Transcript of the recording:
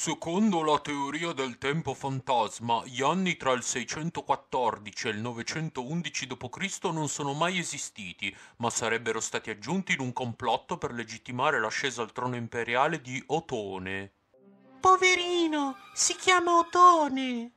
Secondo la teoria del tempo fantasma, gli anni tra il 614 e il 911 d.C. non sono mai esistiti, ma sarebbero stati aggiunti in un complotto per legittimare l'ascesa al trono imperiale di Otone. Poverino, si chiama Otone!